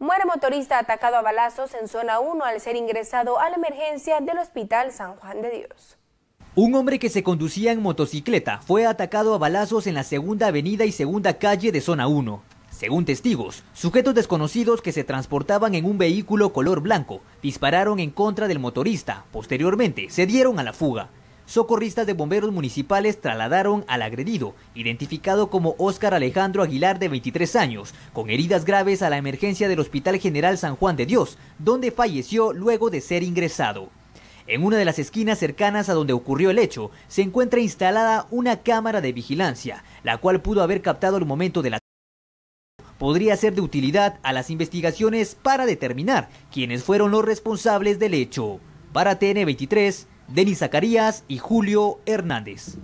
Muere motorista atacado a balazos en zona 1 al ser ingresado a la emergencia del Hospital San Juan de Dios. Un hombre que se conducía en motocicleta fue atacado a balazos en la segunda avenida y segunda calle de zona 1. Según testigos, sujetos desconocidos que se transportaban en un vehículo color blanco dispararon en contra del motorista. Posteriormente, se dieron a la fuga socorristas de bomberos municipales trasladaron al agredido, identificado como Óscar Alejandro Aguilar de 23 años, con heridas graves a la emergencia del Hospital General San Juan de Dios, donde falleció luego de ser ingresado. En una de las esquinas cercanas a donde ocurrió el hecho, se encuentra instalada una cámara de vigilancia, la cual pudo haber captado el momento de la podría ser de utilidad a las investigaciones para determinar quiénes fueron los responsables del hecho. Para TN23, Denis Zacarías y Julio Hernández.